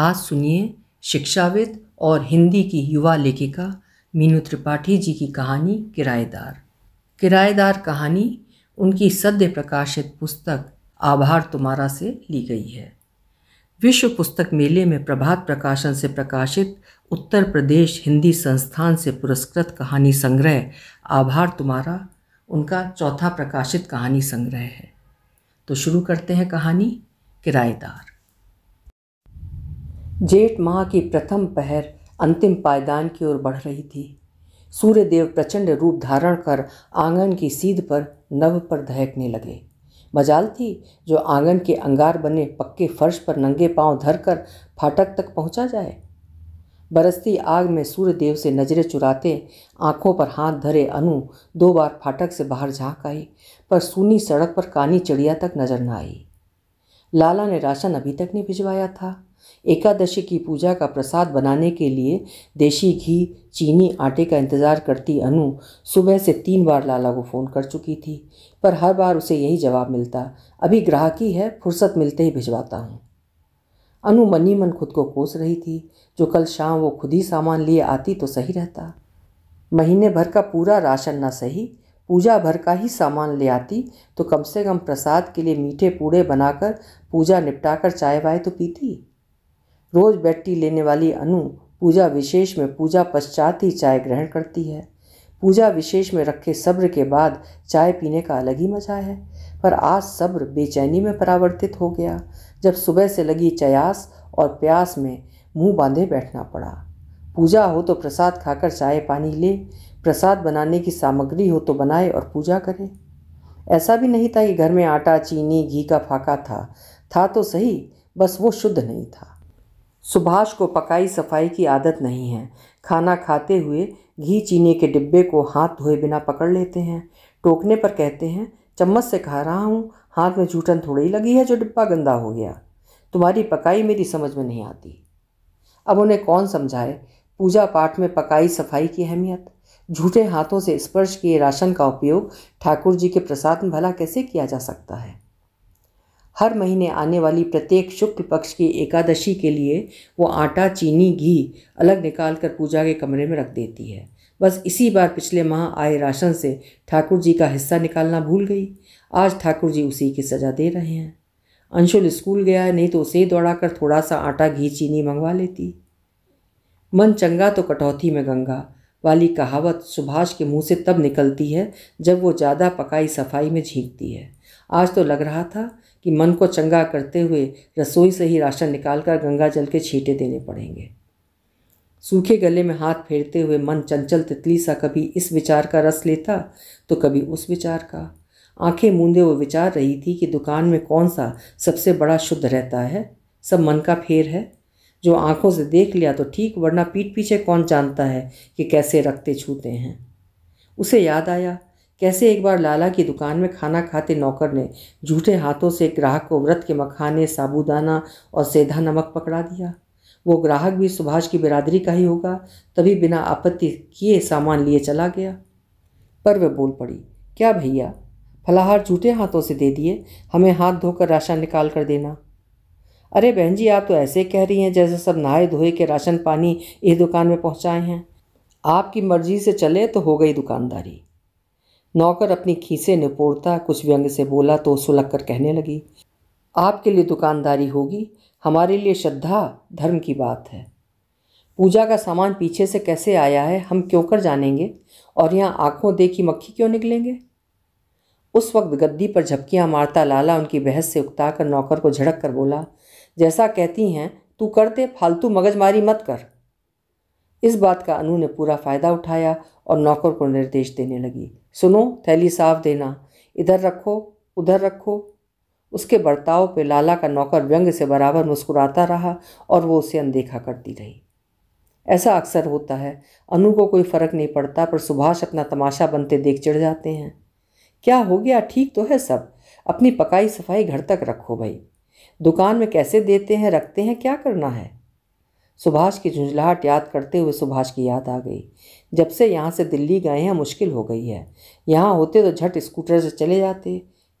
आज सुनिए शिक्षाविद और हिंदी की युवा लेखिका मीनू त्रिपाठी जी की कहानी किराएदार किराएदार कहानी उनकी सद्य प्रकाशित पुस्तक आभार तुम्हारा से ली गई है विश्व पुस्तक मेले में प्रभात प्रकाशन से प्रकाशित उत्तर प्रदेश हिंदी संस्थान से पुरस्कृत कहानी संग्रह आभार तुम्हारा उनका चौथा प्रकाशित कहानी संग्रह है तो शुरू करते हैं कहानी किराएदार जेठ माह की प्रथम पहर अंतिम पायदान की ओर बढ़ रही थी सूर्यदेव प्रचंड रूप धारण कर आंगन की सीध पर नव पर दहकने लगे मजाल थी जो आंगन के अंगार बने पक्के फर्श पर नंगे पांव धरकर फाटक तक पहुंचा जाए बरसती आग में सूर्यदेव से नजरें चुराते आंखों पर हाथ धरे अनु दो बार फाटक से बाहर झांक आई पर सूनी सड़क पर कानी चिड़िया तक नजर न आई लाला ने राशन अभी तक नहीं भिजवाया था एकादशी की पूजा का प्रसाद बनाने के लिए देशी घी चीनी आटे का इंतज़ार करती अनु सुबह से तीन बार लाला को फ़ोन कर चुकी थी पर हर बार उसे यही जवाब मिलता अभी ग्राहकी है फुर्सत मिलते ही भिजवाता हूँ अनु मनी मन खुद को कोस रही थी जो कल शाम वो खुद ही सामान लिए आती तो सही रहता महीने भर का पूरा राशन ना सही पूजा भर का ही सामान ले आती तो कम से कम प्रसाद के लिए मीठे पूड़े बनाकर पूजा निपटाकर चाय वाय तो पीती रोज बैट्टी लेने वाली अनु पूजा विशेष में पूजा पश्चात ही चाय ग्रहण करती है पूजा विशेष में रखे सब्र के बाद चाय पीने का अलग ही मजा है पर आज सब्र बेचैनी में परावर्तित हो गया जब सुबह से लगी चयास और प्यास में मुंह बांधे बैठना पड़ा पूजा हो तो प्रसाद खाकर चाय पानी ले प्रसाद बनाने की सामग्री हो तो बनाए और पूजा करे ऐसा भी नहीं था कि घर में आटा चीनी घी का फाका था था तो सही बस वो शुद्ध नहीं था सुभाष को पकाई सफाई की आदत नहीं है खाना खाते हुए घी चीनी के डिब्बे को हाथ धोए बिना पकड़ लेते हैं टोकने पर कहते हैं चम्मच से खा रहा हूँ हाथ में झूठन थोड़ी लगी है जो डिब्बा गंदा हो गया तुम्हारी पकाई मेरी समझ में नहीं आती अब उन्हें कौन समझाए पूजा पाठ में पकाई सफाई की अहमियत झूठे हाथों से स्पर्श किए राशन का उपयोग ठाकुर जी के प्रसाद में भला कैसे किया जा सकता है हर महीने आने वाली प्रत्येक शुक्ल पक्ष की एकादशी के लिए वो आटा चीनी घी अलग निकाल कर पूजा के कमरे में रख देती है बस इसी बार पिछले माह आए राशन से ठाकुर जी का हिस्सा निकालना भूल गई आज ठाकुर जी उसी की सज़ा दे रहे हैं अंशुल स्कूल गया है नहीं तो उसे दौड़ा कर थोड़ा सा आटा घी चीनी मंगवा लेती मन चंगा तो कटौती में गंगा वाली कहावत सुभाष के मुंह से तब निकलती है जब वो ज़्यादा पकाई सफाई में झींकती है आज तो लग रहा था कि मन को चंगा करते हुए रसोई से ही राशन निकालकर गंगा जल के छींटे देने पड़ेंगे सूखे गले में हाथ फेरते हुए मन चंचल तितली सा कभी इस विचार का रस लेता तो कभी उस विचार का आंखें मूंदे वो विचार रही थी कि दुकान में कौन सा सबसे बड़ा शुद्ध रहता है सब मन का फेर है जो आंखों से देख लिया तो ठीक वरना पीठ पीछे कौन जानता है कि कैसे रखते छूते हैं उसे याद आया कैसे एक बार लाला की दुकान में खाना खाते नौकर ने झूठे हाथों से ग्राहक को व्रत के मखाने साबूदाना और सेधा नमक पकड़ा दिया वो ग्राहक भी सुभाष की बिरादरी का ही होगा तभी बिना आपत्ति किए सामान लिए चला गया पर वह बोल पड़ी क्या भैया फलाहार झूठे हाथों से दे दिए हमें हाथ धोकर राशन निकाल कर देना अरे बहन जी आप तो ऐसे कह रही हैं जैसे सब नहाए धोए के राशन पानी इस दुकान में पहुँचाए हैं आपकी मर्जी से चले तो हो गई दुकानदारी नौकर अपनी खीसे निपोड़ता कुछ व्यंग से बोला तो सुलग कर कहने लगी आपके लिए दुकानदारी होगी हमारे लिए श्रद्धा धर्म की बात है पूजा का सामान पीछे से कैसे आया है हम क्यों कर जानेंगे और यहाँ आँखों देखी मक्खी क्यों निकलेंगे उस वक्त गद्दी पर झपकियाँ मारता लाला उनकी बहस से उकता कर नौकर को झड़क कर बोला जैसा कहती हैं तू करते फालतू मगजमारी मत कर इस बात का अनु ने पूरा फ़ायदा उठाया और नौकर को निर्देश देने लगी सुनो थैली साफ देना इधर रखो उधर रखो उसके बर्ताव पे लाला का नौकर व्यंग से बराबर मुस्कुराता रहा और वो उसे अनदेखा करती रही ऐसा अक्सर होता है अनु को कोई फ़र्क नहीं पड़ता पर सुभाष अपना तमाशा बनते देख चिढ़ जाते हैं क्या हो गया ठीक तो है सब अपनी पकाई सफाई घर तक रखो भाई दुकान में कैसे देते हैं रखते हैं क्या करना है सुभाष की झुंझलाहट याद करते हुए सुभाष की याद आ गई जब से यहाँ से दिल्ली गए हैं मुश्किल हो गई है यहाँ होते तो झट स्कूटर से चले जाते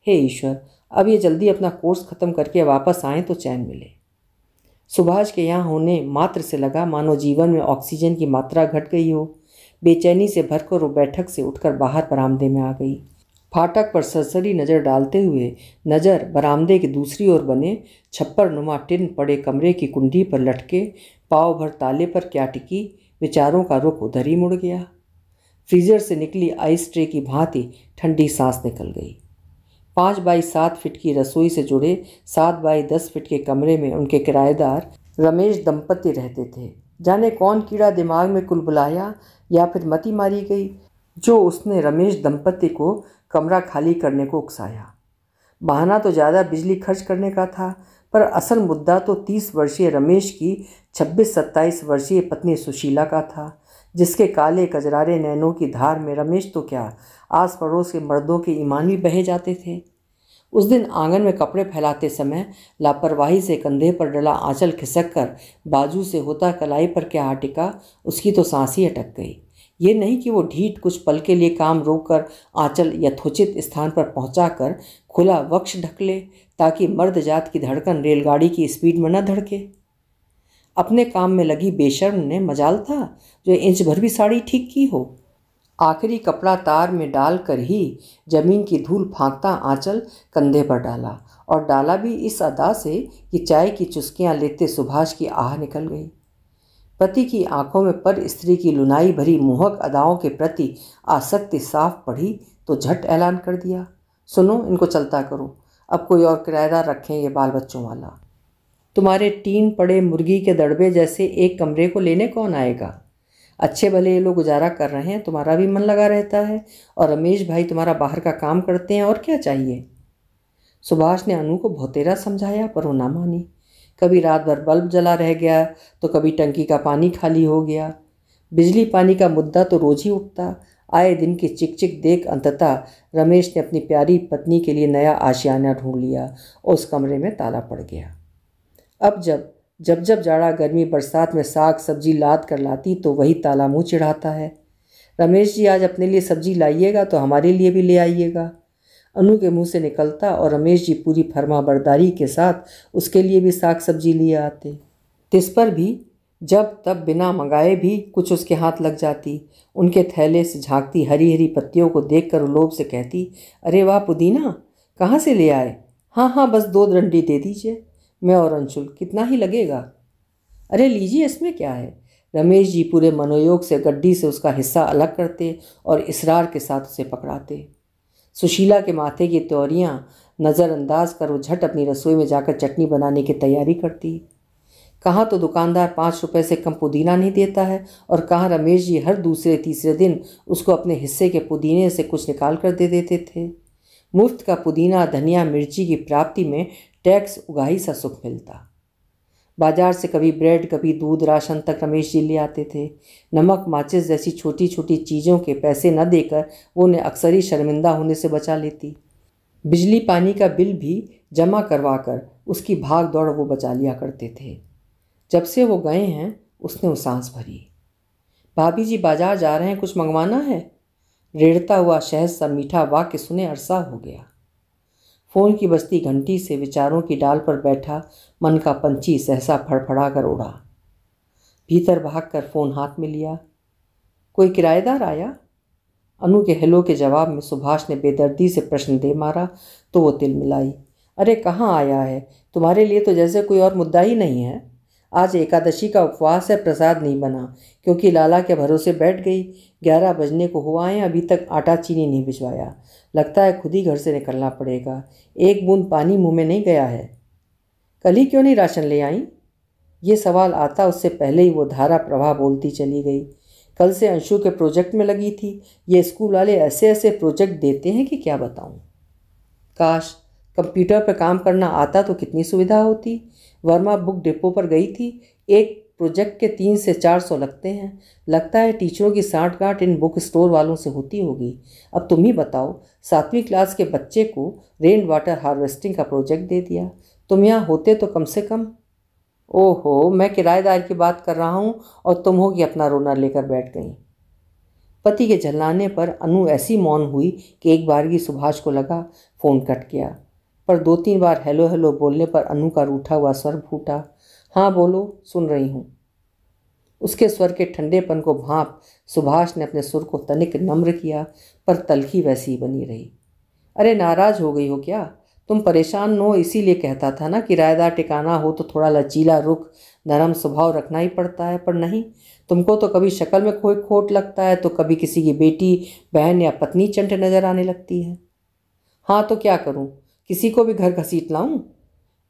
हे ईश्वर अब ये जल्दी अपना कोर्स ख़त्म करके वापस आए तो चैन मिले सुभाष के यहाँ होने मात्र से लगा मानो जीवन में ऑक्सीजन की मात्रा घट गई हो बेचैनी से भरकर वो बैठक से उठकर बाहर बरामदे में आ गई फाटक पर सरसरी नज़र डालते हुए नज़र बरामदे के दूसरी ओर बने छप्पर नुमा टिन पड़े कमरे की कुंडी पर लटके पाव भर ताले पर क्या टिकी विचारों का रुख उधर ही मुड़ गया फ्रीजर से निकली आइस ट्रे की भांति ठंडी सांस निकल गई पाँच बाई सात फिट की रसोई से जुड़े सात बाई दस फिट के कमरे में उनके किराएदार रमेश दंपति रहते थे जाने कौन कीड़ा दिमाग में कुल बुलाया या फिर मती मारी गई जो उसने रमेश दंपति को कमरा खाली करने को उकसाया बहाना तो ज़्यादा बिजली खर्च करने का था पर असल मुद्दा तो तीस वर्षीय रमेश की छब्बीस सत्ताईस वर्षीय पत्नी सुशीला का था जिसके काले कजरारे नैनों की धार में रमेश तो क्या आस पड़ोस के मर्दों के ईमान भी बहे जाते थे उस दिन आंगन में कपड़े फैलाते समय लापरवाही से कंधे पर डला आंचल खिसक कर बाजू से होता कलाई पर क्या टिका उसकी तो सांस ही अटक गई ये नहीं कि वो ढीठ कुछ पल के लिए काम रोककर आंचल यथोचित स्थान पर पहुंचाकर खुला वक्ष ढक ले ताकि मर्द जात की धड़कन रेलगाड़ी की स्पीड में न धड़के अपने काम में लगी बेशर्म ने मजाल था जो इंच भर भी साड़ी ठीक की हो आखिरी कपड़ा तार में डाल कर ही जमीन की धूल फांकता आंचल कंधे पर डाला और डाला भी इस अदा से कि चाय की चुस्कियां लेते सुभाष की आह निकल गई पति की आंखों में पर स्त्री की लुनाई भरी मोहक अदाओं के प्रति आसक्ति साफ पढ़ी तो झट ऐलान कर दिया सुनो इनको चलता करो अब कोई और किराएदार रखें ये बाल बच्चों वाला तुम्हारे टीन पड़े मुर्गी के दड़बे जैसे एक कमरे को लेने कौन आएगा अच्छे भले ये लोग गुजारा कर रहे हैं तुम्हारा भी मन लगा रहता है और रमेश भाई तुम्हारा बाहर का काम करते हैं और क्या चाहिए सुभाष ने अनु को बहुतेरा समझाया पर वो ना मानी कभी रात भर बल्ब जला रह गया तो कभी टंकी का पानी खाली हो गया बिजली पानी का मुद्दा तो रोज ही उठता आए दिन की चिक चिक देख अंततः रमेश ने अपनी प्यारी पत्नी के लिए नया आशियाना ढूंढ लिया और उस कमरे में ताला पड़ गया अब जब जब जब जाड़ा गर्मी बरसात में साग सब्जी लाद कर लाती तो वही ताला मुँह चिढ़ाता है रमेश जी आज अपने लिए सब्जी लाइएगा तो हमारे लिए भी ले आइएगा अनु के मुंह से निकलता और रमेश जी पूरी फर्मा बरदारी के साथ उसके लिए भी साग सब्जी लिए आते तिस पर भी जब तब बिना मंगाए भी कुछ उसके हाथ लग जाती उनके थैले से झांकती हरी हरी पत्तियों को देख कर लोभ से कहती अरे वाह पुदीना कहाँ से ले आए हाँ हाँ बस दो डंडी दे दीजिए मैं और अंशुल कितना ही लगेगा अरे लीजिए इसमें क्या है रमेश जी पूरे मनोयोग से गड्डी से उसका हिस्सा अलग करते और इसरार के साथ उसे पकड़ाते सुशीला के माथे की त्योरियाँ नज़रअंदाज कर वो झट अपनी रसोई में जाकर चटनी बनाने की तैयारी करती है कहाँ तो दुकानदार पाँच रुपए से कम पुदीना नहीं देता है और कहाँ रमेश जी हर दूसरे तीसरे दिन उसको अपने हिस्से के पुदीने से कुछ निकाल कर दे देते थे मुफ्त का पुदीना धनिया मिर्ची की प्राप्ति में टैक्स उगाही सा सुख मिलता बाजार से कभी ब्रेड कभी दूध राशन तक रमेश जी ले आते थे नमक माचिस जैसी छोटी छोटी चीज़ों के पैसे न देकर वो उन्हें अक्सर ही शर्मिंदा होने से बचा लेती बिजली पानी का बिल भी जमा करवा कर उसकी भाग दौड़ वो बचा लिया करते थे जब से वो गए हैं उसने वो सांस भरी भाभी जी बाजार जा रहे हैं कुछ मंगवाना है रेड़ता हुआ शहद सा मीठा वाक्य सुने अरसा हो गया फोन की बस्ती घंटी से विचारों की डाल पर बैठा मन का पंछी सहसा फड़फड़ा कर उड़ा भीतर भाग कर फ़ोन हाथ में लिया कोई किराएदार आया अनु के हेलो के जवाब में सुभाष ने बेदर्दी से प्रश्न दे मारा तो वो तिल मिलाई अरे कहाँ आया है तुम्हारे लिए तो जैसे कोई और मुद्दा ही नहीं है आज एकादशी का उपवास है प्रसाद नहीं बना क्योंकि लाला के भरोसे बैठ गई ग्यारह बजने को हुआ है अभी तक आटा चीनी नहीं भिजवाया लगता है खुद ही घर से निकलना पड़ेगा एक बूंद पानी मुंह में नहीं गया है कल ही क्यों नहीं राशन ले आई ये सवाल आता उससे पहले ही वो धारा प्रवाह बोलती चली गई कल से अंशु के प्रोजेक्ट में लगी थी ये स्कूल वाले ऐसे ऐसे प्रोजेक्ट देते हैं कि क्या बताऊँ काश कंप्यूटर पर काम करना आता तो कितनी सुविधा होती वर्मा बुक डिपो पर गई थी एक प्रोजेक्ट के तीन से चार सौ लगते हैं लगता है टीचरों की साठ गांठ इन बुक स्टोर वालों से होती होगी अब तुम ही बताओ सातवीं क्लास के बच्चे को रेन वाटर हार्वेस्टिंग का प्रोजेक्ट दे दिया तुम यहाँ होते तो कम से कम ओहो मैं किराएदार की बात कर रहा हूँ और तुम हो कि अपना रोना लेकर बैठ गई पति के झल्लाने पर अनु ऐसी मौन हुई कि एक बार की सुभाष को लगा फ़ोन कट गया पर दो तीन बार हेलो हेलो बोलने पर अनु का रूठा हुआ स्वर फूटा हाँ बोलो सुन रही हूँ उसके स्वर के ठंडेपन को भाप सुभाष ने अपने सुर को तनिक नम्र किया पर तलखी वैसी ही बनी रही अरे नाराज हो गई हो क्या तुम परेशान हो इसीलिए कहता था ना किराएदार टिकाना हो तो थोड़ा लचीला रुख नरम स्वभाव रखना ही पड़ता है पर नहीं तुमको तो कभी शक्ल में कोई खोट लगता है तो कभी किसी की बेटी बहन या पत्नी चंट नज़र आने लगती है हाँ तो क्या करूँ किसी को भी घर घसीट लाऊँ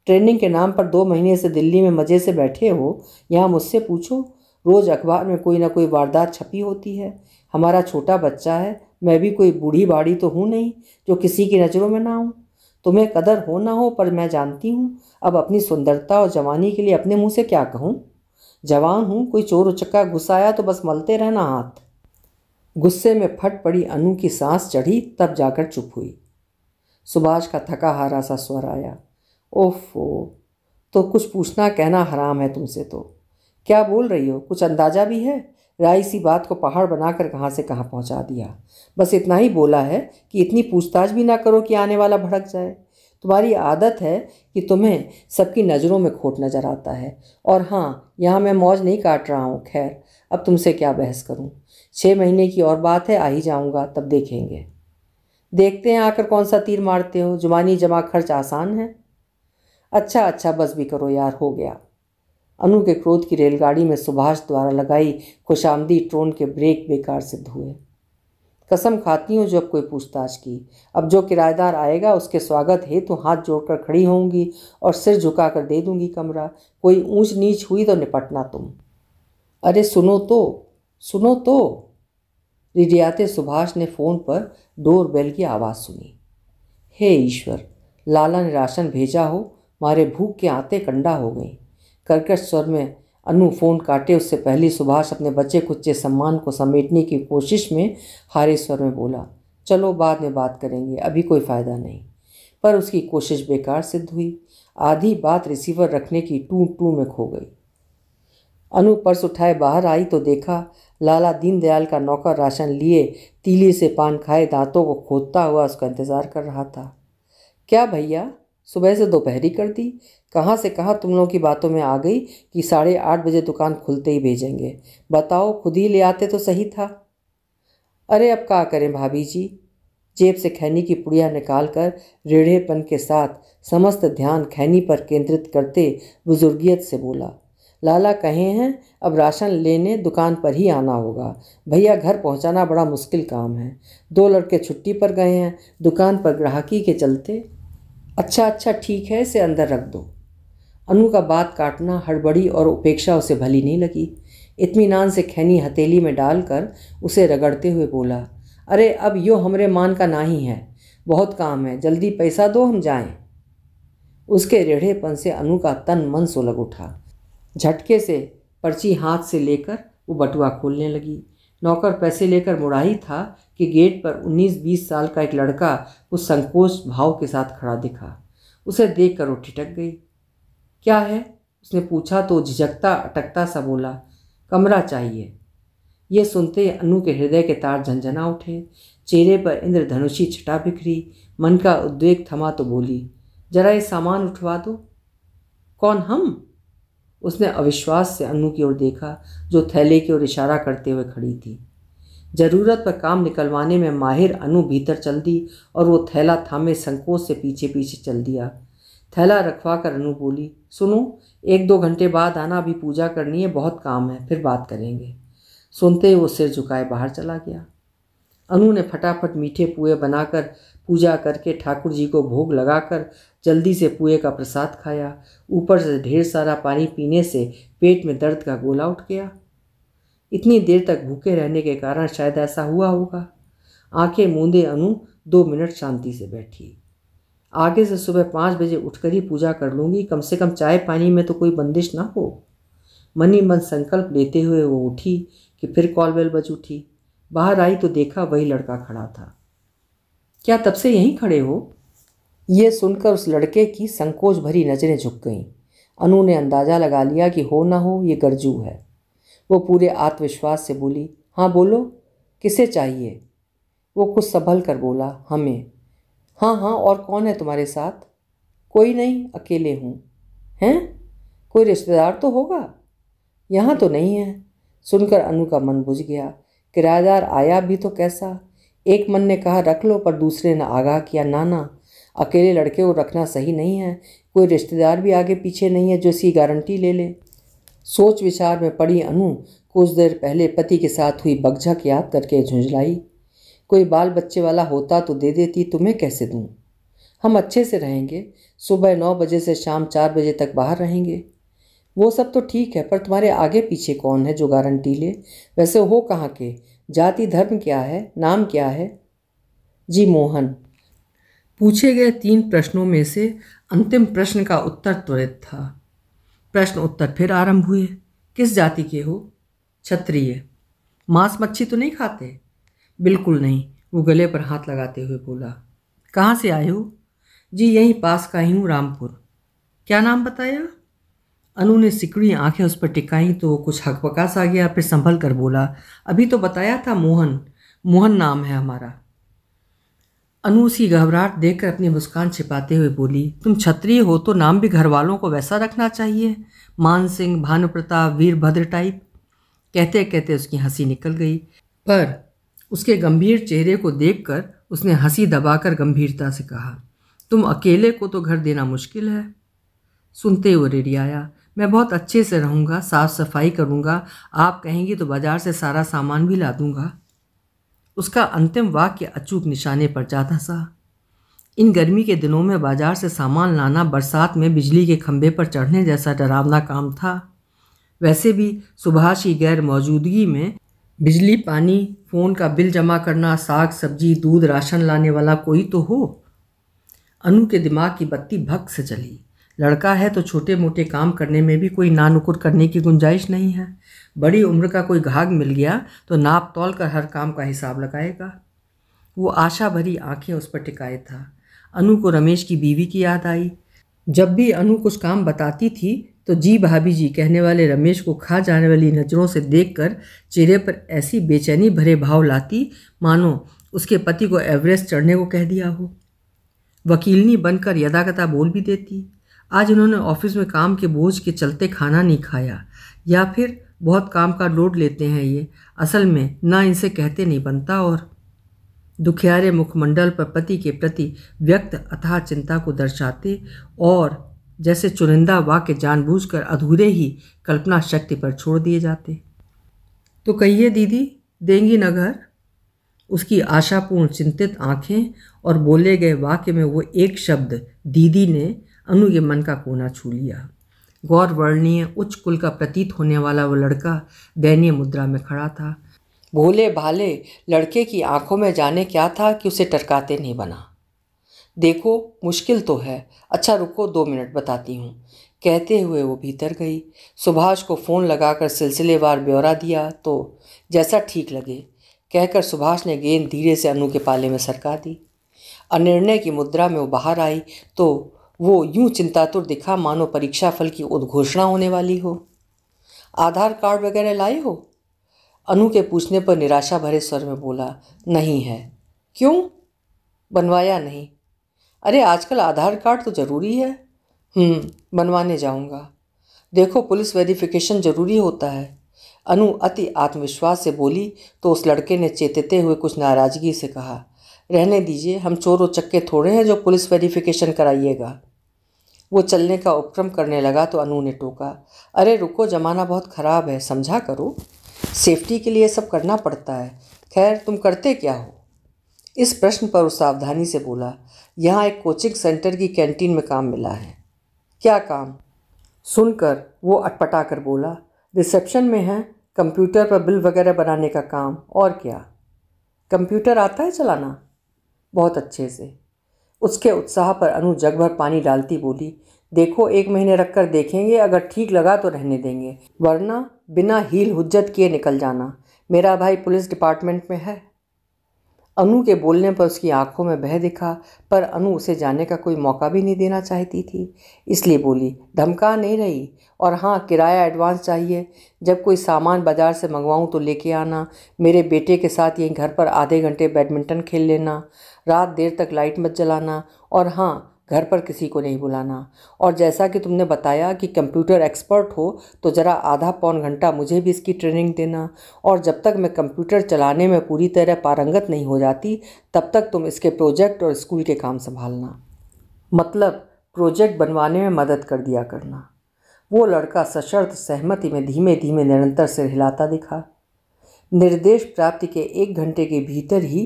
ट्रेनिंग के नाम पर दो महीने से दिल्ली में मज़े से बैठे हो यहाँ मुझसे पूछो रोज़ अखबार में कोई ना कोई वारदात छपी होती है हमारा छोटा बच्चा है मैं भी कोई बूढ़ी बाड़ी तो हूँ नहीं जो किसी की नज़रों में ना हूँ तुम्हें कदर हो ना हो पर मैं जानती हूँ अब अपनी सुंदरता और जवानी के लिए अपने मुँह से क्या कहूँ जवान हूँ कोई चोर उचक्का घुसाया तो बस मलते रहना हाथ गुस्से में फट पड़ी अनु की सांस चढ़ी तब जाकर चुप हुई सुभाष का थका हारा सा स्वर आया ओफो तो कुछ पूछना कहना हराम है तुमसे तो क्या बोल रही हो कुछ अंदाज़ा भी है राय इसी बात को पहाड़ बनाकर कहाँ से कहाँ पहुँचा दिया बस इतना ही बोला है कि इतनी पूछताछ भी ना करो कि आने वाला भड़क जाए तुम्हारी आदत है कि तुम्हें सबकी नज़रों में खोट नज़र आता है और हाँ यहाँ मैं मौज नहीं काट रहा हूँ खैर अब तुमसे क्या बहस करूँ छः महीने की और बात है आ ही जाऊँगा तब देखेंगे देखते हैं आकर कौन सा तीर मारते हो जुबानी जमा खर्च आसान है अच्छा अच्छा बस भी करो यार हो गया अनु के क्रोध की रेलगाड़ी में सुभाष द्वारा लगाई खुशामदी ट्रोन के ब्रेक बेकार सिद्ध हुए कसम खाती हूँ जब कोई पूछताछ की अब जो किराएदार आएगा उसके स्वागत हेतु तो हाथ जोड़कर खड़ी होंगी और सिर झुकाकर दे दूंगी कमरा कोई ऊंच नीच हुई तो निपटना तुम अरे सुनो तो सुनो तो रिडियाते सुभाष ने फ़ोन पर डोर बेल की आवाज़ सुनी हे ईश्वर लाला ने राशन भेजा हो मारे भूख के आते कंडा हो गई कर्कश स्वर में अनु फोन काटे उससे पहले सुभाष अपने बच्चे कुच्चे सम्मान को समेटने की कोशिश में हारे स्वर में बोला चलो बाद में बात करेंगे अभी कोई फ़ायदा नहीं पर उसकी कोशिश बेकार सिद्ध हुई आधी बात रिसीवर रखने की टू टू में खो गई अनु पर्स उठाए बाहर आई तो देखा लाला दीनदयाल का नौकर राशन लिए तीली से पान खाए दांतों को खोदता हुआ उसका इंतज़ार कर रहा था क्या भैया सुबह से दोपहरी कर दी कहाँ से कहाँ तुम लोगों की बातों में आ गई कि साढ़े आठ बजे दुकान खुलते ही भेजेंगे बताओ खुद ही ले आते तो सही था अरे अब क्या करें भाभी जी जेब से खैनी की पुड़िया निकाल कर रेढ़ेपन के साथ समस्त ध्यान खैनी पर केंद्रित करते बुजुर्गियत से बोला लाला कहे हैं अब राशन लेने दुकान पर ही आना होगा भैया घर पहुंचाना बड़ा मुश्किल काम है दो लड़के छुट्टी पर गए हैं दुकान पर ग्राहकी के चलते अच्छा अच्छा ठीक है इसे अंदर रख दो अनु का बात काटना हड़बड़ी और उपेक्षा उसे भली नहीं लगी इतमान से खैनी हथेली में डालकर उसे रगड़ते हुए बोला अरे अब यो हमरे मान का ना ही है बहुत काम है जल्दी पैसा दो हम जाएं। उसके रेढ़ेपन से अनु का तन मन सुलग उठा झटके से पर्ची हाथ से लेकर वो बटुआ खोलने लगी नौकर पैसे लेकर मुड़ा ही था कि गेट पर 19-20 साल का एक लड़का उस संकोच भाव के साथ खड़ा दिखा उसे देख कर वो ठिटक गई क्या है उसने पूछा तो झिझकता अटकता सा बोला कमरा चाहिए ये सुनते अनु के हृदय के तार झंझना उठे चेहरे पर इंद्रधनुषी छटा बिखरी मन का उद्वेग थमा तो बोली जरा ये सामान उठवा दो कौन हम उसने अविश्वास से अनु की ओर देखा जो थैले की ओर इशारा करते हुए खड़ी थी ज़रूरत पर काम निकलवाने में माहिर अनु भीतर चल दी और वो थैला थामे संकोच से पीछे पीछे चल दिया थैला रखवा कर अनु बोली सुनो एक दो घंटे बाद आना अभी पूजा करनी है बहुत काम है फिर बात करेंगे सुनते ही वो सिर झुकाए बाहर चला गया अनु ने फटाफट मीठे पुए बनाकर पूजा करके ठाकुर जी को भोग लगाकर जल्दी से पुए का प्रसाद खाया ऊपर से ढेर सारा पानी पीने से पेट में दर्द का गोला उठ गया इतनी देर तक भूखे रहने के कारण शायद ऐसा हुआ होगा आंखें मूंदे अनु दो मिनट शांति से बैठी आगे से सुबह पाँच बजे उठकर ही पूजा कर लूँगी कम से कम चाय पानी में तो कोई बंदिश ना हो मनी मन संकल्प लेते हुए वो उठी कि फिर कॉल बेल बज उठी बाहर आई तो देखा वही लड़का खड़ा था क्या तब से यहीं खड़े हो यह सुनकर उस लड़के की संकोच भरी नज़रें झुक गईं अनु ने अंदाज़ा लगा लिया कि हो ना हो ये गरजू है वो पूरे आत्मविश्वास से बोली हाँ बोलो किसे चाहिए वो कुछ संभल कर बोला हमें हाँ हाँ और कौन है तुम्हारे साथ कोई नहीं अकेले हूँ हैं कोई रिश्तेदार तो होगा यहाँ तो नहीं है सुनकर अनु का मन बुझ गया किराएदार आया भी तो कैसा एक मन ने कहा रख लो पर दूसरे ने आगाह किया नाना अकेले लड़के को रखना सही नहीं है कोई रिश्तेदार भी आगे पीछे नहीं है जो इसकी गारंटी ले ले सोच विचार में पड़ी अनु कुछ देर पहले पति के साथ हुई बगझक याद करके झुंझलाई कोई बाल बच्चे वाला होता तो दे देती तुम्हें कैसे दूँ हम अच्छे से रहेंगे सुबह नौ बजे से शाम चार बजे तक बाहर रहेंगे वो सब तो ठीक है पर तुम्हारे आगे पीछे कौन है जो गारंटी ले वैसे हो कहाँ के जाति धर्म क्या है नाम क्या है जी मोहन पूछे गए तीन प्रश्नों में से अंतिम प्रश्न का उत्तर त्वरित था प्रश्न उत्तर फिर आरंभ हुए किस जाति के हो क्षत्रिय मांस मच्छी तो नहीं खाते बिल्कुल नहीं वो गले पर हाथ लगाते हुए बोला कहाँ से आए हो जी यहीं पास का ही हूँ रामपुर क्या नाम बताया अनु ने सिकड़ी आंखें उस पर टिकाई तो कुछ हकपका सा गया फिर संभल कर बोला अभी तो बताया था मोहन मोहन नाम है हमारा अनु उसकी घबराहट देखकर अपनी मुस्कान छिपाते हुए बोली तुम छत्री हो तो नाम भी घर वालों को वैसा रखना चाहिए मान सिंह भानुप्रताप वीरभद्र टाइप कहते कहते उसकी हंसी निकल गई पर उसके गंभीर चेहरे को देखकर उसने हंसी दबाकर गंभीरता से कहा तुम अकेले को तो घर देना मुश्किल है सुनते हुए आया मैं बहुत अच्छे से रहूँगा साफ सफाई करूँगा आप कहेंगी तो बाज़ार से सारा सामान भी ला दूँगा उसका अंतिम वाक्य अचूक निशाने पर जाता सा इन गर्मी के दिनों में बाज़ार से सामान लाना बरसात में बिजली के खंभे पर चढ़ने जैसा डरावना काम था वैसे भी सुभाष की गैर मौजूदगी में बिजली पानी फ़ोन का बिल जमा करना साग सब्जी दूध राशन लाने वाला कोई तो हो अनु के दिमाग की बत्ती भक्त से चली लड़का है तो छोटे मोटे काम करने में भी कोई नानुकुर करने की गुंजाइश नहीं है बड़ी उम्र का कोई घाघ मिल गया तो नाप तोल कर हर काम का हिसाब लगाएगा वो आशा भरी आंखें उस पर टिकाए था अनु को रमेश की बीवी की याद आई जब भी अनु कुछ काम बताती थी तो जी भाभी जी कहने वाले रमेश को खा जाने वाली नज़रों से देखकर चेहरे पर ऐसी बेचैनी भरे भाव लाती मानो उसके पति को एवरेस्ट चढ़ने को कह दिया हो वकीलनी बनकर यदाकदा बोल भी देती आज उन्होंने ऑफिस में काम के बोझ के चलते खाना नहीं खाया या फिर बहुत काम का लोड लेते हैं ये असल में ना इनसे कहते नहीं बनता और दुखियारे मुखमंडल पर पति के प्रति व्यक्त अथाह चिंता को दर्शाते और जैसे चुनिंदा वाक्य जानबूझकर अधूरे ही कल्पना शक्ति पर छोड़ दिए जाते तो कहिए दीदी देंगी न घर उसकी आशापूर्ण चिंतित आंखें और बोले गए वाक्य में वो एक शब्द दीदी ने अनु के मन का कोना छू लिया गौर वर्णीय उच्च कुल का प्रतीत होने वाला वो लड़का दयनीय मुद्रा में खड़ा था भोले भाले लड़के की आंखों में जाने क्या था कि उसे टरकाते नहीं बना देखो मुश्किल तो है अच्छा रुको दो मिनट बताती हूँ कहते हुए वो भीतर गई सुभाष को फ़ोन लगाकर सिलसिलेवार ब्यौरा दिया तो जैसा ठीक लगे कहकर सुभाष ने गेंद धीरे से अनु के पाले में सरका दी अनिर्णय की मुद्रा में वो बाहर आई तो वो यूं चिंतातुर दिखा मानो परीक्षा फल की उद्घोषणा होने वाली हो आधार कार्ड वगैरह लाए हो अनु के पूछने पर निराशा भरे स्वर में बोला नहीं है क्यों बनवाया नहीं अरे आजकल आधार कार्ड तो ज़रूरी है हम्म, बनवाने जाऊंगा देखो पुलिस वेरिफिकेशन ज़रूरी होता है अनु अति आत्मविश्वास से बोली तो उस लड़के ने चेतते हुए कुछ नाराज़गी से कहा रहने दीजिए हम चोरों चक्के थोड़े हैं जो पुलिस वेरिफिकेशन कराइएगा वो चलने का उपक्रम करने लगा तो अनु ने टोका अरे रुको ज़माना बहुत ख़राब है समझा करो सेफ्टी के लिए सब करना पड़ता है खैर तुम करते क्या हो इस प्रश्न पर उस सावधानी से बोला यहाँ एक कोचिंग सेंटर की कैंटीन में काम मिला है क्या काम सुनकर वो अटपटा कर बोला रिसेप्शन में है कंप्यूटर पर बिल वगैरह बनाने का काम और क्या कंप्यूटर आता है चलाना बहुत अच्छे से उसके उत्साह पर अनु जग भर पानी डालती बोली देखो एक महीने रख कर देखेंगे अगर ठीक लगा तो रहने देंगे वरना बिना हील हुज्जत किए निकल जाना मेरा भाई पुलिस डिपार्टमेंट में है अनु के बोलने पर उसकी आंखों में बह दिखा पर अनु उसे जाने का कोई मौका भी नहीं देना चाहती थी इसलिए बोली धमका नहीं रही और हाँ किराया एडवांस चाहिए जब कोई सामान बाज़ार से मंगवाऊँ तो लेके आना मेरे बेटे के साथ यहीं घर पर आधे घंटे बैडमिंटन खेल लेना रात देर तक लाइट मत जलाना और हाँ घर पर किसी को नहीं बुलाना और जैसा कि तुमने बताया कि कंप्यूटर एक्सपर्ट हो तो ज़रा आधा पौन घंटा मुझे भी इसकी ट्रेनिंग देना और जब तक मैं कंप्यूटर चलाने में पूरी तरह पारंगत नहीं हो जाती तब तक तुम इसके प्रोजेक्ट और स्कूल के काम संभालना मतलब प्रोजेक्ट बनवाने में मदद कर दिया करना वो लड़का सशर्त सहमति में धीमे धीमे निरंतर सिर हिलाता दिखा निर्देश प्राप्ति के एक घंटे के भीतर ही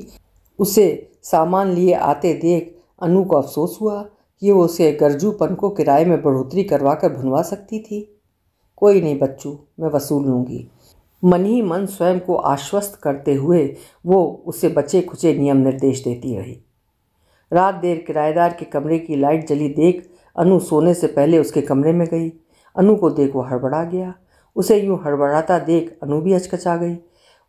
उसे सामान लिए आते देख अनु को अफसोस हुआ कि वो उसे गरजूपन को किराए में बढ़ोतरी करवा कर भुनवा सकती थी कोई नहीं बच्चू मैं वसूल लूँगी मन ही मन स्वयं को आश्वस्त करते हुए वो उसे बचे खुचे नियम निर्देश देती रही रात देर किराएदार के कमरे की लाइट जली देख अनु सोने से पहले उसके कमरे में गई अनु को देख वो हड़बड़ा गया उसे यूँ हड़बड़ाता देख अनु भी हचकचा गई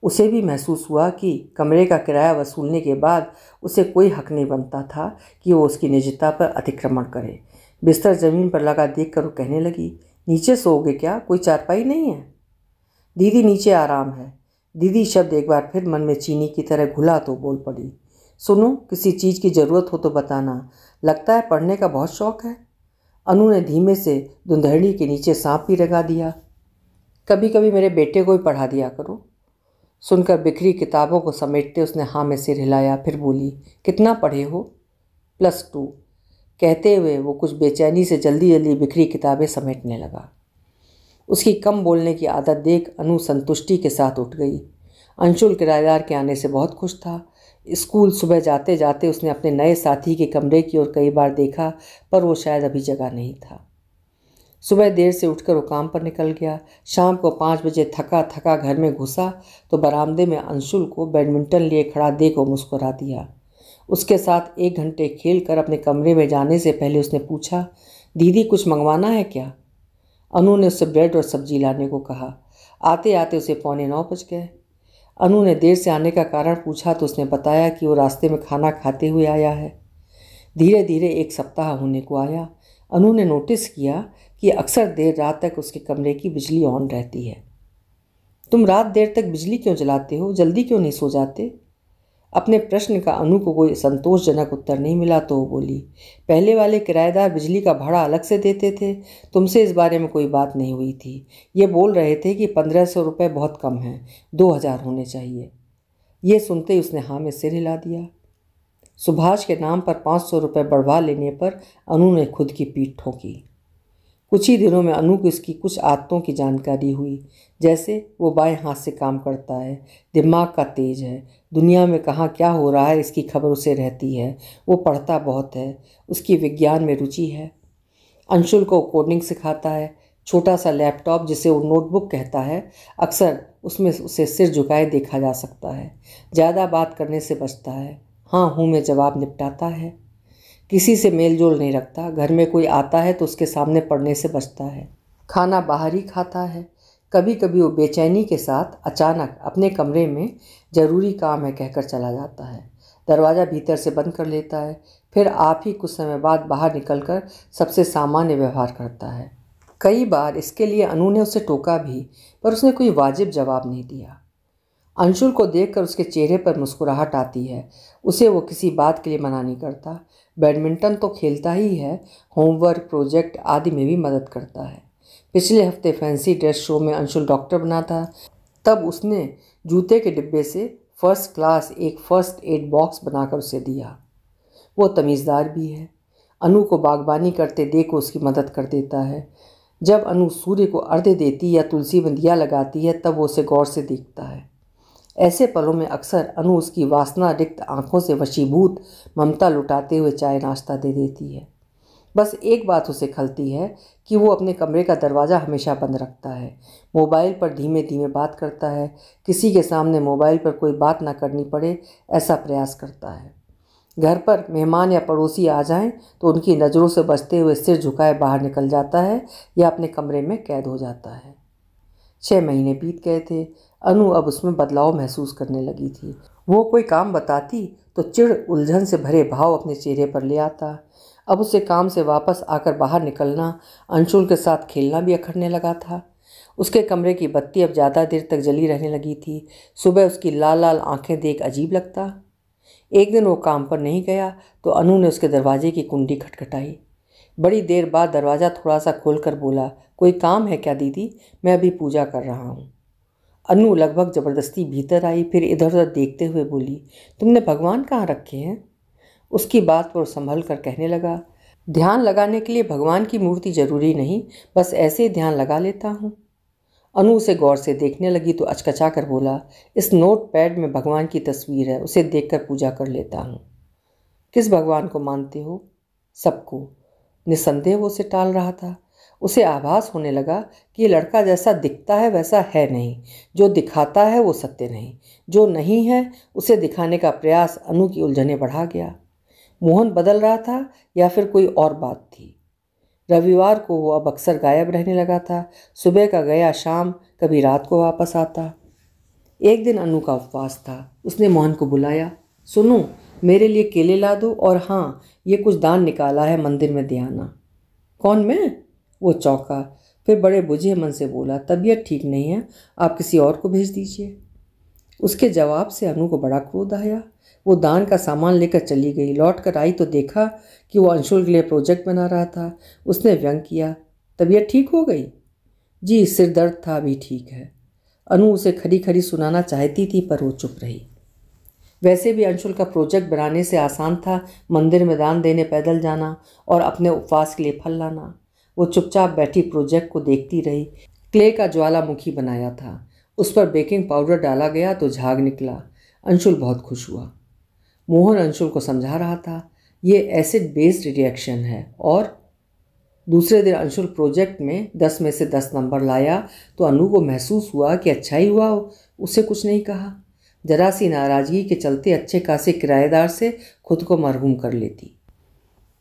उसे भी महसूस हुआ कि कमरे का किराया वसूलने के बाद उसे कोई हक नहीं बनता था कि वो उसकी निजता पर अतिक्रमण करे बिस्तर ज़मीन पर लगा देख कर वो कहने लगी नीचे सोओगे क्या कोई चारपाई नहीं है दीदी नीचे आराम है दीदी शब्द एक बार फिर मन में चीनी की तरह घुला तो बोल पड़ी सुनो किसी चीज़ की ज़रूरत हो तो बताना लगता है पढ़ने का बहुत शौक है अनु ने धीमे से धुंधड़ी के नीचे सांप भी लगा दिया कभी कभी मेरे बेटे को भी पढ़ा दिया करो सुनकर बिखरी किताबों को समेटते उसने हाँ में सिर हिलाया फिर बोली कितना पढ़े हो प्लस टू कहते हुए वो कुछ बेचैनी से जल्दी जल्दी बिखरी किताबें समेटने लगा उसकी कम बोलने की आदत देख अनु संतुष्टि के साथ उठ गई अंशुल किराएदार के आने से बहुत खुश था स्कूल सुबह जाते जाते उसने अपने नए साथी के कमरे की ओर कई बार देखा पर वो शायद अभी जगह नहीं था सुबह देर से उठकर वो काम पर निकल गया शाम को पाँच बजे थका थका घर में घुसा तो बरामदे में अंशुल को बैडमिंटन लिए खड़ा देख वो मुस्कुरा दिया उसके साथ एक घंटे खेल कर अपने कमरे में जाने से पहले उसने पूछा दीदी कुछ मंगवाना है क्या अनु ने उससे ब्रेड और सब्जी लाने को कहा आते आते उसे पौने नौ बज गए अनु ने देर से आने का कारण पूछा तो उसने बताया कि वो रास्ते में खाना खाते हुए आया है धीरे धीरे एक सप्ताह होने को आया अनु ने नोटिस किया कि अक्सर देर रात तक उसके कमरे की बिजली ऑन रहती है तुम रात देर तक बिजली क्यों जलाते हो जल्दी क्यों नहीं सो जाते अपने प्रश्न का अनु को कोई संतोषजनक उत्तर नहीं मिला तो वो बोली पहले वाले किराएदार बिजली का भाड़ा अलग से देते थे तुमसे इस बारे में कोई बात नहीं हुई थी ये बोल रहे थे कि पंद्रह सौ रुपये बहुत कम हैं दो हज़ार होने चाहिए ये सुनते ही उसने हाँ में सिर हिला दिया सुभाष के नाम पर पाँच सौ रुपये बढ़वा लेने पर अनु ने खुद की पीठ ठोंकी कुछ ही दिनों में अनु को इसकी कुछ आदतों की जानकारी हुई जैसे वो बाएं हाथ से काम करता है दिमाग का तेज है दुनिया में कहाँ क्या हो रहा है इसकी खबर उसे रहती है वो पढ़ता बहुत है उसकी विज्ञान में रुचि है अंशुल को कोडिंग सिखाता है छोटा सा लैपटॉप जिसे वो नोटबुक कहता है अक्सर उसमें उसे सिर झुकाए देखा जा सकता है ज़्यादा बात करने से बचता है हाँ हूँ में जवाब निपटाता है किसी से मेल जोल नहीं रखता घर में कोई आता है तो उसके सामने पड़ने से बचता है खाना बाहर ही खाता है कभी कभी वो बेचैनी के साथ अचानक अपने कमरे में ज़रूरी काम है कहकर चला जाता है दरवाज़ा भीतर से बंद कर लेता है फिर आप ही कुछ समय बाद बाहर निकलकर सबसे सामान्य व्यवहार करता है कई बार इसके लिए अनु ने उसे टोका भी पर उसने कोई वाजिब जवाब नहीं दिया अंशुल को देखकर उसके चेहरे पर मुस्कुराहट आती है उसे वो किसी बात के लिए मना नहीं करता बैडमिंटन तो खेलता ही है होमवर्क प्रोजेक्ट आदि में भी मदद करता है पिछले हफ्ते फैंसी ड्रेस शो में अंशुल डॉक्टर बना था तब उसने जूते के डिब्बे से फर्स्ट क्लास एक फ़र्स्ट एड बॉक्स बनाकर उसे दिया वो तमीज़दार भी है अनु को बागबानी करते देख उसकी मदद कर देता है जब अनु सूर्य को अर्ध देती या तुलसी में दिया लगाती है तब वो उसे गौर से देखता है ऐसे पलों में अक्सर अनु उसकी वासना रिक्त आंखों से वशीभूत ममता लुटाते हुए चाय नाश्ता दे देती है बस एक बात उसे खलती है कि वो अपने कमरे का दरवाज़ा हमेशा बंद रखता है मोबाइल पर धीमे धीमे बात करता है किसी के सामने मोबाइल पर कोई बात ना करनी पड़े ऐसा प्रयास करता है घर पर मेहमान या पड़ोसी आ जाएं तो उनकी नज़रों से बचते हुए सिर झुकाए बाहर निकल जाता है या अपने कमरे में कैद हो जाता है छः महीने बीत गए थे अनु अब उसमें बदलाव महसूस करने लगी थी वो कोई काम बताती तो चिड़ उलझन से भरे भाव अपने चेहरे पर ले आता अब उसे काम से वापस आकर बाहर निकलना अंशुल के साथ खेलना भी अखड़ने लगा था उसके कमरे की बत्ती अब ज़्यादा देर तक जली रहने लगी थी सुबह उसकी लाल लाल आँखें देख अजीब लगता एक दिन वो काम पर नहीं गया तो अनु ने उसके दरवाजे की कुंडी खटखटाई बड़ी देर बाद दरवाज़ा थोड़ा सा खोलकर बोला कोई काम है क्या दीदी मैं अभी पूजा कर रहा हूँ अनु लगभग ज़बरदस्ती भीतर आई फिर इधर उधर देखते हुए बोली तुमने भगवान कहाँ रखे हैं उसकी बात पर संभल कर कहने लगा ध्यान लगाने के लिए भगवान की मूर्ति जरूरी नहीं बस ऐसे ही ध्यान लगा लेता हूँ अनु उसे गौर से देखने लगी तो अचकचा कर बोला इस नोट पैड में भगवान की तस्वीर है उसे कर पूजा कर लेता हूँ किस भगवान को मानते हो सबको निसंदेह वो उसे टाल रहा था उसे आभास होने लगा कि ये लड़का जैसा दिखता है वैसा है नहीं जो दिखाता है वो सत्य नहीं जो नहीं है उसे दिखाने का प्रयास अनु की उलझने बढ़ा गया मोहन बदल रहा था या फिर कोई और बात थी रविवार को वो अब अक्सर गायब रहने लगा था सुबह का गया शाम कभी रात को वापस आता एक दिन अनु का उपवास था उसने मोहन को बुलाया सुनो मेरे लिए केले ला दो और हाँ ये कुछ दान निकाला है मंदिर में दियाना कौन मैं वो चौंका फिर बड़े बुझे मन से बोला तबीयत ठीक नहीं है आप किसी और को भेज दीजिए उसके जवाब से अनु को बड़ा क्रोध आया वो दान का सामान लेकर चली गई लौट कर आई तो देखा कि वो अंशुल के लिए प्रोजेक्ट बना रहा था उसने व्यंग किया तबीयत ठीक हो गई जी सिर दर्द था अभी ठीक है अनु उसे खड़ी खड़ी सुनाना चाहती थी पर वो चुप रही वैसे भी अंशुल का प्रोजेक्ट बनाने से आसान था मंदिर में दान देने पैदल जाना और अपने उपवास के लिए फल लाना वो चुपचाप बैठी प्रोजेक्ट को देखती रही क्ले का ज्वालामुखी बनाया था उस पर बेकिंग पाउडर डाला गया तो झाग निकला अंशुल बहुत खुश हुआ मोहन अंशुल को समझा रहा था ये एसिड बेस्ड रिएक्शन है और दूसरे दिन अंशुल प्रोजेक्ट में दस में से दस नंबर लाया तो अनु को महसूस हुआ कि अच्छा ही हुआ उसे कुछ नहीं कहा जरा सी नाराज़गी के चलते अच्छे खासे किराएदार से खुद को मरहूम कर लेती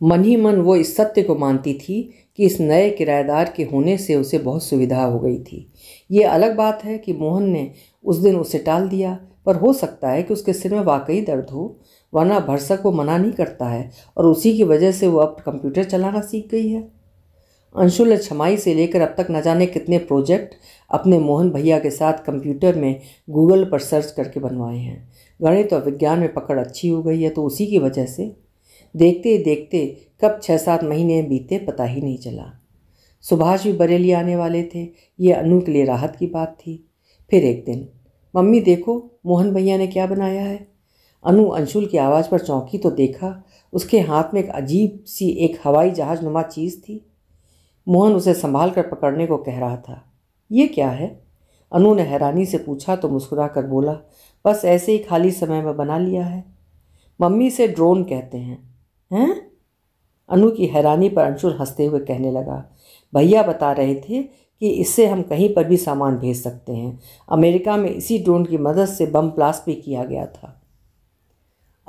मन ही मन वो इस सत्य को मानती थी कि इस नए किराएदार के होने से उसे बहुत सुविधा हो गई थी ये अलग बात है कि मोहन ने उस दिन उसे टाल दिया पर हो सकता है कि उसके सिर में वाकई दर्द हो वरना भरसक वो मना नहीं करता है और उसी की वजह से वो अब कंप्यूटर चलाना सीख गई है अंशुल छमाई से लेकर अब तक न जाने कितने प्रोजेक्ट अपने मोहन भैया के साथ कंप्यूटर में गूगल पर सर्च करके बनवाए हैं गणित और विज्ञान में पकड़ अच्छी हो गई है तो उसी की वजह से देखते देखते कब छः सात महीने बीते पता ही नहीं चला सुभाष भी बरेली आने वाले थे ये अनु के लिए राहत की बात थी फिर एक दिन मम्मी देखो मोहन भैया ने क्या बनाया है अनु अंशुल की आवाज़ पर चौंकी तो देखा उसके हाथ में एक अजीब सी एक हवाई जहाज नुमा चीज़ थी मोहन उसे संभाल कर पकड़ने को कह रहा था ये क्या है अनु ने हैरानी से पूछा तो मुस्कुरा कर बोला बस ऐसे ही खाली समय में बना लिया है मम्मी से ड्रोन कहते हैं हैं अनु की हैरानी पर अंशुल हंसते हुए कहने लगा भैया बता रहे थे कि इससे हम कहीं पर भी सामान भेज सकते हैं अमेरिका में इसी ड्रोन की मदद से बम ब्लास्ट भी किया गया था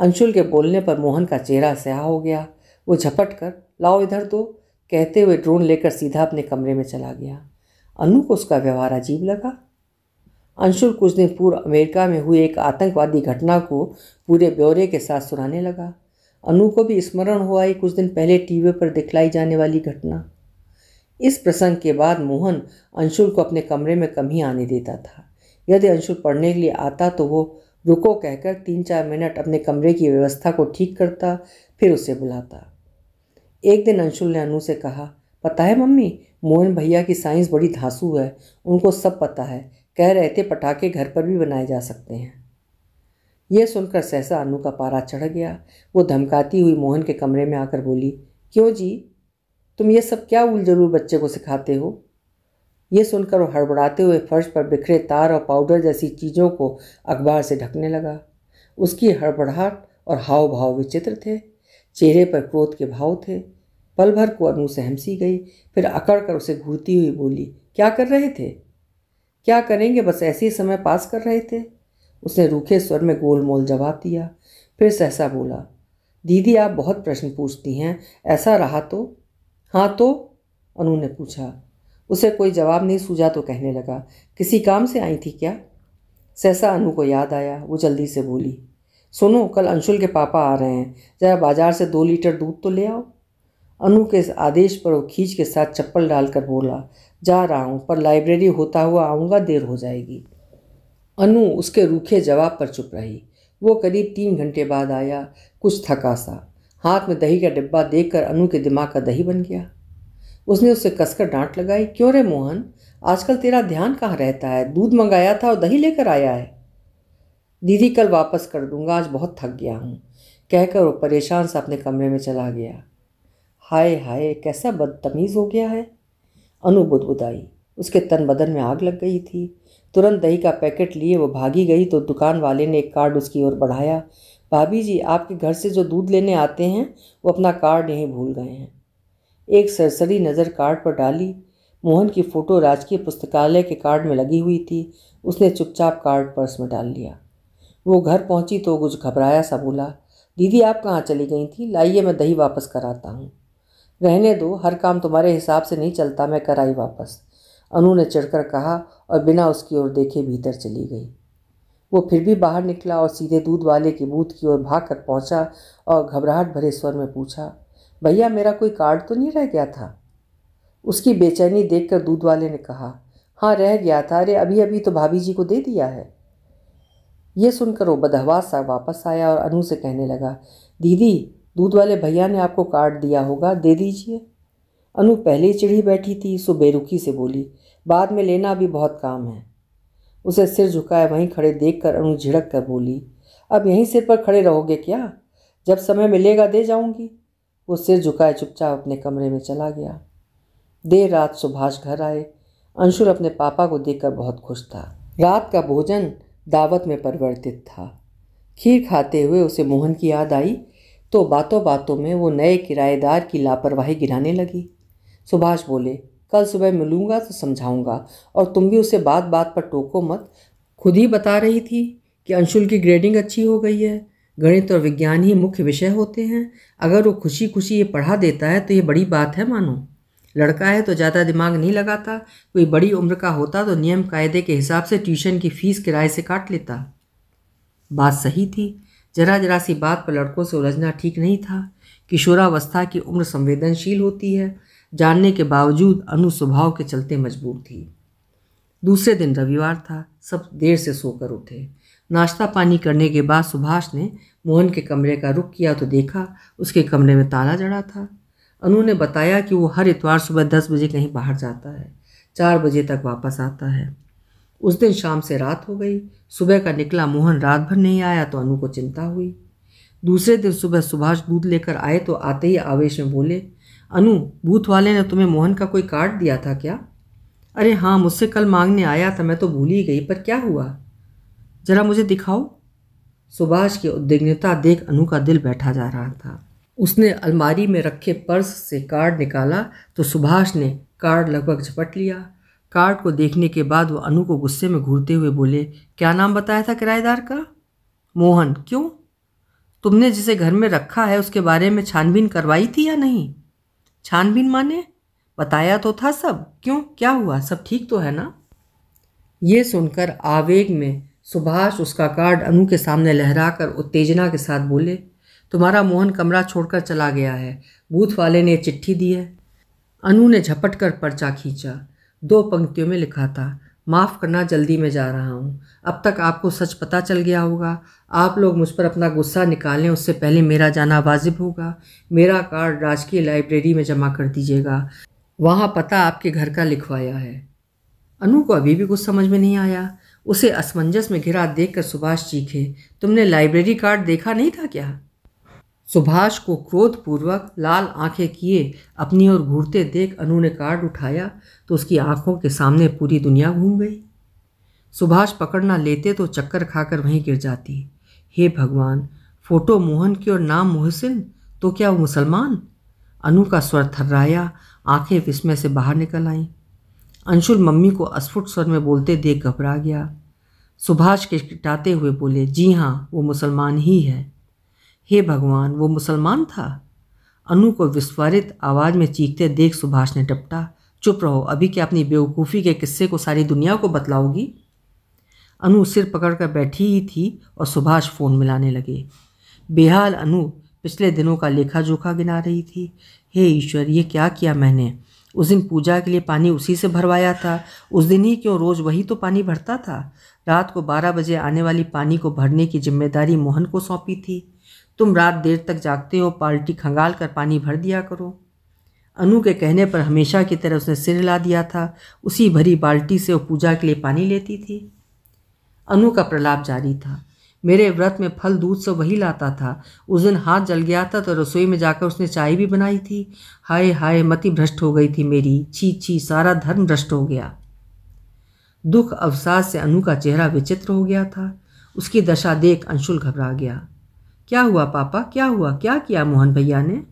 अंशुल के बोलने पर मोहन का चेहरा स्याह हो गया वो झपट कर लाओ इधर दो तो, कहते हुए ड्रोन लेकर सीधा अपने कमरे में चला गया अनु को उसका व्यवहार अजीब लगा अंशुल कुछ दिन पूर्व अमेरिका में हुई एक आतंकवादी घटना को पूरे ब्यौरे के साथ सुनाने लगा अनु को भी स्मरण हुआ आई कुछ दिन पहले टीवी पर दिखलाई जाने वाली घटना इस प्रसंग के बाद मोहन अंशुल को अपने कमरे में कम ही आने देता था यदि अंशुल पढ़ने के लिए आता तो वो रुको कहकर तीन चार मिनट अपने कमरे की व्यवस्था को ठीक करता फिर उसे बुलाता एक दिन अंशुल ने अनु से कहा पता है मम्मी मोहन भैया की साइंस बड़ी धांसू है उनको सब पता है कह रहे थे पटाखे घर पर भी बनाए जा सकते हैं यह सुनकर सहसा अनु का पारा चढ़ गया वो धमकाती हुई मोहन के कमरे में आकर बोली क्यों जी तुम ये सब क्या उल जरूर बच्चे को सिखाते हो ये सुनकर वो हड़बड़ाते हुए फर्श पर बिखरे तार और पाउडर जैसी चीज़ों को अखबार से ढकने लगा उसकी हड़बड़ाहट और हाव भाव विचित्र थे चेहरे पर क्रोध के भाव थे पल भर को अनु सहमसी गई फिर अकड़ कर उसे घूरती हुई बोली क्या कर रहे थे क्या करेंगे बस ऐसे ही समय पास कर रहे थे उसने रूखे स्वर में गोलमोल जवाब दिया फिर सहसा बोला दीदी आप बहुत प्रश्न पूछती हैं ऐसा रहा तो हाँ तो अनु ने पूछा उसे कोई जवाब नहीं सूझा तो कहने लगा किसी काम से आई थी क्या सहसा अनु को याद आया वो जल्दी से बोली सुनो कल अंशुल के पापा आ रहे हैं ज़रा बाजार से दो लीटर दूध तो ले आओ अनु के आदेश पर वो खींच के साथ चप्पल डालकर बोला जा रहा हूँ पर लाइब्रेरी होता हुआ आऊँगा देर हो जाएगी अनु उसके रूखे जवाब पर चुप रही वो करीब तीन घंटे बाद आया कुछ थका सा हाथ में दही का डिब्बा देखकर अनु के दिमाग का दही बन गया उसने उससे कसकर डांट लगाई क्यों रे मोहन आजकल तेरा ध्यान कहाँ रहता है दूध मंगाया था और दही लेकर आया है दीदी कल वापस कर दूंगा आज बहुत थक गया हूँ कहकर वो परेशान सा अपने कमरे में चला गया हाय हाय कैसा बदतमीज़ हो गया है अनु बुदबुदाई उसके तन बदन में आग लग गई थी तुरंत दही का पैकेट लिए वो भागी गई तो दुकान वाले ने एक कार्ड उसकी ओर बढ़ाया भाभी जी आपके घर से जो दूध लेने आते हैं वो अपना कार्ड यहीं भूल गए हैं एक सरसरी नज़र कार्ड पर डाली मोहन की फ़ोटो राजकीय पुस्तकालय के कार्ड में लगी हुई थी उसने चुपचाप कार्ड पर्स में डाल लिया वो घर पहुंची तो कुछ घबराया सा बोला दीदी आप कहाँ चली गई थी लाइए मैं दही वापस कराता हूँ रहने दो हर काम तुम्हारे हिसाब से नहीं चलता मैं कराई वापस अनु ने चढ़कर कहा और बिना उसकी ओर देखे भीतर चली गई वो फिर भी बाहर निकला और सीधे दूध वाले के बूथ की ओर भाग कर पहुँचा और घबराहट भरे स्वर में पूछा भैया मेरा कोई कार्ड तो नहीं रह गया था उसकी बेचैनी देखकर दूध वाले ने कहा हाँ रह गया था अरे अभी अभी तो भाभी जी को दे दिया है ये सुनकर वो बदहवास सा वापस आया और अनु से कहने लगा दीदी दूध वाले भैया ने आपको कार्ड दिया होगा दे दीजिए अनु पहले ही चिढ़ी बैठी थी सो बेरुखी से बोली बाद में लेना भी बहुत काम है उसे सिर झुकाए वहीं खड़े देख कर अनु झिड़क कर बोली अब यहीं सिर पर खड़े रहोगे क्या जब समय मिलेगा दे जाऊंगी वो सिर झुकाए चुपचाप अपने कमरे में चला गया देर रात सुभाष घर आए अंशुर अपने पापा को देखकर बहुत खुश था रात का भोजन दावत में परिवर्तित था खीर खाते हुए उसे मोहन की याद आई तो बातों बातों में वो नए किराएदार की लापरवाही गिराने लगी सुभाष बोले कल सुबह मिलूँगा तो समझाऊँगा और तुम भी उसे बात बात पर टोको मत खुद ही बता रही थी कि अंशुल की ग्रेडिंग अच्छी हो गई है गणित और विज्ञान ही मुख्य विषय होते हैं अगर वो खुशी खुशी ये पढ़ा देता है तो ये बड़ी बात है मानो लड़का है तो ज़्यादा दिमाग नहीं लगाता कोई बड़ी उम्र का होता तो नियम कायदे के हिसाब से ट्यूशन की फ़ीस किराए से काट लेता बात सही थी जरा जरा सी बात पर लड़कों से उलझना ठीक नहीं था किशोरावस्था की उम्र संवेदनशील होती है जानने के बावजूद अनु स्वभाव के चलते मजबूर थी दूसरे दिन रविवार था सब देर से सोकर उठे नाश्ता पानी करने के बाद सुभाष ने मोहन के कमरे का रुख किया तो देखा उसके कमरे में ताला जड़ा था अनु ने बताया कि वो हर इतवार सुबह दस बजे कहीं बाहर जाता है चार बजे तक वापस आता है उस दिन शाम से रात हो गई सुबह का निकला मोहन रात भर नहीं आया तो अनु को चिंता हुई दूसरे दिन सुबह सुभाष दूध लेकर आए तो आते ही आवेश में बोले अनु बूथ वाले ने तुम्हें मोहन का कोई कार्ड दिया था क्या अरे हाँ मुझसे कल मांगने आया था मैं तो भूल ही गई पर क्या हुआ जरा मुझे दिखाओ सुभाष की उद्विग्नता देख अनु का दिल बैठा जा रहा था उसने अलमारी में रखे पर्स से कार्ड निकाला तो सुभाष ने कार्ड लगभग झपट लिया कार्ड को देखने के बाद वो अनु को गुस्से में घूरते हुए बोले क्या नाम बताया था किराएदार का मोहन क्यों तुमने जिसे घर में रखा है उसके बारे में छानबीन करवाई थी या नहीं छानबीन माने बताया तो था सब क्यों क्या हुआ सब ठीक तो है ना ये सुनकर आवेग में सुभाष उसका कार्ड अनु के सामने लहरा कर उत्तेजना के साथ बोले तुम्हारा मोहन कमरा छोड़कर चला गया है बूथ वाले ने चिट्ठी दी है अनु ने झपट कर पर्चा खींचा दो पंक्तियों में लिखा था माफ़ करना जल्दी में जा रहा हूँ अब तक आपको सच पता चल गया होगा आप लोग मुझ पर अपना गुस्सा निकालें उससे पहले मेरा जाना वाजिब होगा मेरा कार्ड राजकीय लाइब्रेरी में जमा कर दीजिएगा वहाँ पता आपके घर का लिखवाया है अनु को अभी भी कुछ समझ में नहीं आया उसे असमंजस में घिरा देखकर सुभाष चीखे तुमने लाइब्रेरी कार्ड देखा नहीं था क्या सुभाष को क्रोधपूर्वक लाल आंखें किए अपनी ओर घूरते देख अनु ने कार्ड उठाया तो उसकी आंखों के सामने पूरी दुनिया घूम गई सुभाष पकड़ना लेते तो चक्कर खाकर वहीं गिर जाती हे भगवान फोटो मोहन की और नाम मोहसिन तो क्या वो मुसलमान अनु का स्वर थर्राया आंखें विस्मय से बाहर निकल आईं अंशुल मम्मी को अस्फुट स्वर में बोलते देख घबरा गया सुभाष किटाते हुए बोले जी हाँ वो मुसलमान ही है हे भगवान वो मुसलमान था अनु को विस्फारित आवाज़ में चीखते देख सुभाष ने टपटा चुप रहो अभी क्या अपनी बेवकूफ़ी के किस्से को सारी दुनिया को बतलाओगी अनु सिर पकड़ कर बैठी ही थी और सुभाष फ़ोन मिलाने लगे बेहाल अनु पिछले दिनों का लेखा जोखा गिना रही थी हे ईश्वर ये क्या किया मैंने उस दिन पूजा के लिए पानी उसी से भरवाया था उस दिन ही क्यों रोज़ वही तो पानी भरता था रात को बारह बजे आने वाली पानी को भरने की जिम्मेदारी मोहन को सौंपी थी तुम रात देर तक जागते हो पाल्टी खंगाल कर पानी भर दिया करो अनु के कहने पर हमेशा की तरह उसने सिर ला दिया था उसी भरी बाल्टी से वो पूजा के लिए पानी लेती थी अनु का प्रलाप जारी था मेरे व्रत में फल दूध से वही लाता था उस दिन हाथ जल गया था तो रसोई में जाकर उसने चाय भी बनाई थी हाय हाय मति भ्रष्ट हो गई थी मेरी छी छी सारा धर्म भ्रष्ट हो गया दुख अवसाद से अनु का चेहरा विचित्र हो गया था उसकी दशा देख अंशुल घबरा गया क्या हुआ पापा क्या हुआ क्या किया मोहन भैया ने